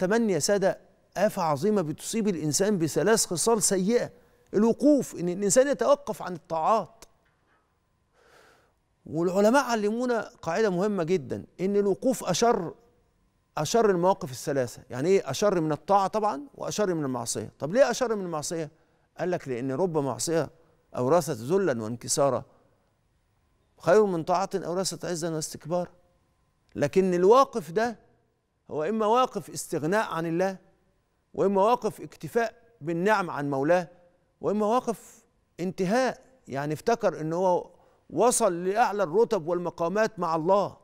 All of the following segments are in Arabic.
تمني يا سادة آفة عظيمة بتصيب الإنسان بثلاث خصال سيئة الوقوف إن الإنسان يتوقف عن الطاعات والعلماء علمونا قاعدة مهمة جدا إن الوقوف أشر أشر المواقف الثلاثة يعني إيه أشر من الطاعة طبعا وأشر من المعصية طب ليه أشر من المعصية قال لك لأن رب معصية أورثت ذلا وانكسارا خير من طاعة أورثت عزا واستكبارا لكن الواقف ده هو إما واقف استغناء عن الله وإما واقف اكتفاء بالنعم عن مولاه وإما واقف انتهاء يعني افتكر إن هو وصل لأعلى الرتب والمقامات مع الله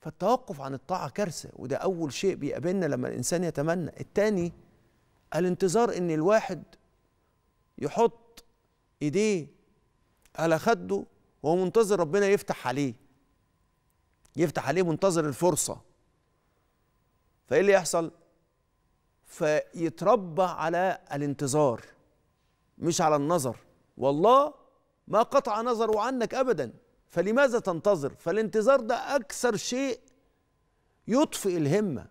فالتوقف عن الطاعة كارثة وده أول شيء بيقابلنا لما الإنسان يتمنى التاني الانتظار إن الواحد يحط إيديه على خده ومنتظر ربنا يفتح عليه يفتح عليه منتظر الفرصه فايه اللي يحصل فيتربى على الانتظار مش على النظر والله ما قطع نظره عنك ابدا فلماذا تنتظر فالانتظار ده اكثر شيء يطفئ الهمه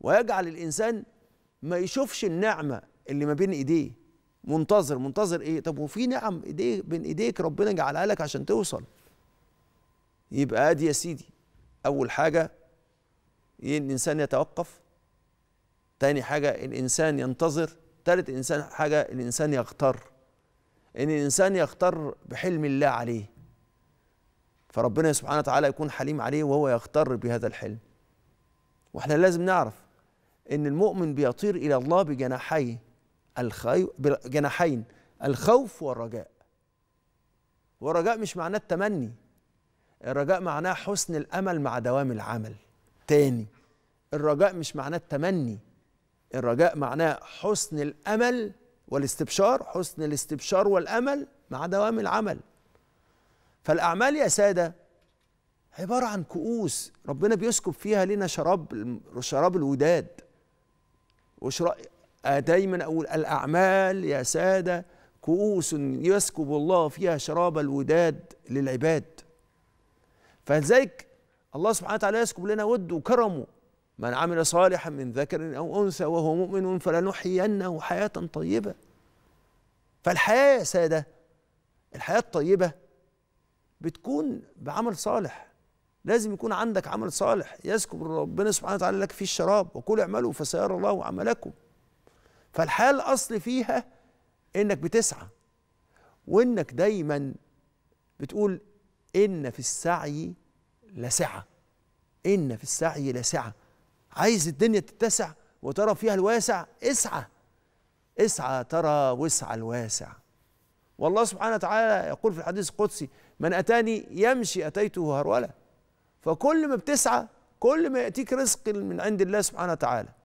ويجعل الانسان ما يشوفش النعمه اللي ما بين ايديه منتظر منتظر ايه طب وفي نعم ايديه بين ايديك ربنا جعلها لك عشان توصل يبقى ادي يا سيدي أول حاجة إيه؟ الإنسان يتوقف تاني حاجة الإنسان ينتظر تالت إنسان حاجة الإنسان يغتر إن الإنسان يغتر بحلم الله عليه فربنا سبحانه وتعالى يكون حليم عليه وهو يغتر بهذا الحلم واحنا لازم نعرف ان المؤمن بيطير الى الله بجناحين الخي... بجناحين الخوف والرجاء والرجاء مش معناه التمني الرجاء معناه حسن الامل مع دوام العمل تاني الرجاء مش معناه التمني الرجاء معناه حسن الامل والاستبشار حسن الاستبشار والامل مع دوام العمل فالاعمال يا ساده عباره عن كؤوس ربنا بيسكب فيها لنا شراب شراب الوداد دايما اقول الاعمال يا ساده كؤوس يسكب الله فيها شراب الوداد للعباد فلذلك الله سبحانه وتعالى يسكب لنا وده وكرمه من عمل صالحا من ذكر او انثى وهو مؤمن فلنحيينه حياه طيبه فالحياه يا ساده الحياه الطيبه بتكون بعمل صالح لازم يكون عندك عمل صالح يسكب ربنا سبحانه وتعالى لك فيه الشراب وكل اعملوا فسيرى الله عملكم فالحياه الاصل فيها انك بتسعى وانك دايما بتقول إن في السعي لسعة إن في السعي لسعة عايز الدنيا تتسع وترى فيها الواسع اسعى اسعى ترى وسع الواسع والله سبحانه وتعالى يقول في الحديث القدسي من أتاني يمشي أتيته هرولة فكل ما بتسعى كل ما يأتيك رزق من عند الله سبحانه وتعالى